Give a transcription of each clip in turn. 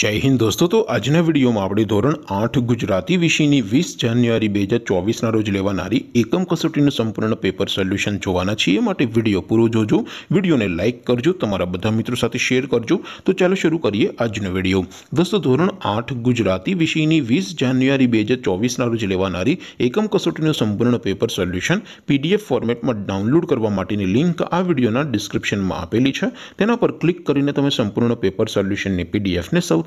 जय हिंद दोस्तों तो आज ने वीडियो मा आपड़े ધોરણ 8 ગુજરાતી વિષયની 20 જાન્યુઆરી 2024 ના રોજ લેવાણારી એકમ કસોટીનું સંપૂર્ણ પેપર સોલ્યુશન જોવાનું છે માટે વિડિયો પૂરું જોજો વિડિયોને લાઈક કરજો તમારા બધા મિત્રો સાથે શેર કરજો તો ચાલો શરૂ કરીએ આજનો વિડિયો દોસ્તો ધોરણ 8 ગુજરાતી વિષયની 20 જાન્યુઆરી 2024 ના રોજ લેવાણારી એકમ કસોટીનું સંપૂર્ણ પેપર સોલ્યુશન PDF ફોર્મેટમાં ડાઉનલોડ કરવા માટેની લિંક આ વિડિયોના ડિસ્ક્રિપ્શનમાં આપેલી છે તેના પર ક્લિક કરીને તમે સંપૂર્ણ પેપર સોલ્યુશન ને PDF ને સેવ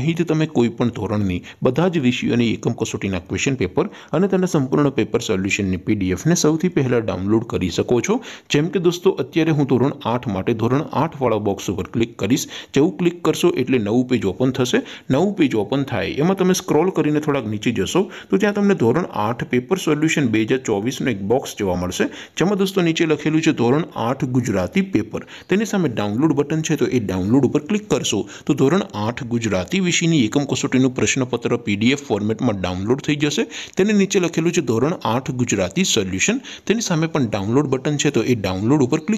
અહીં જ તમે કોઈપણ ધોરણની બધા જ વિષયોની એકમ કસોટીના ક્વેશ્ચન પેપર અને તેના સંપૂર્ણ પેપર સોલ્યુશનની પીડીએફને સૌથી પહેલાં ડાઉનલોડ કરી શકો છો જેમ કે દોસ્તો અત્યારે હું ધોરણ આઠ માટે ધોરણ આઠવાળા બોક્સ ઉપર ક્લિક કરીશ જેવું ક્લિક કરશો એટલે નવું પેજ ઓપન થશે નવું પેજ ઓપન થાય એમાં તમે સ્ક્રોલ કરીને થોડાક નીચે જશો તો ત્યાં તમને ધોરણ આઠ પેપર સોલ્યુશન બે હજાર ચોવીસનું એક બોક્સ જોવા મળશે જેમાં દોસ્તો નીચે લખેલું છે ધોરણ આઠ ગુજરાતી પેપર તેની સામે ડાઉનલોડ બટન છે તો એ ડાઉનલોડ ઉપર ક્લિક કરશો તો ધોરણ આઠ ગુજરાતી વિષિનીયكم કુસોટીનું પ્રશ્નપત્ર પીડીએફ ફોર્મેટમાં ડાઉનલોડ થઈ જશે તેની નીચે લખેલું છે ધોરણ 8 ગુજરાતી સોલ્યુશન તેની સામે પણ ડાઉનલોડ બટન છે તો એ ડાઉનલોડ ઉપર ક્લિક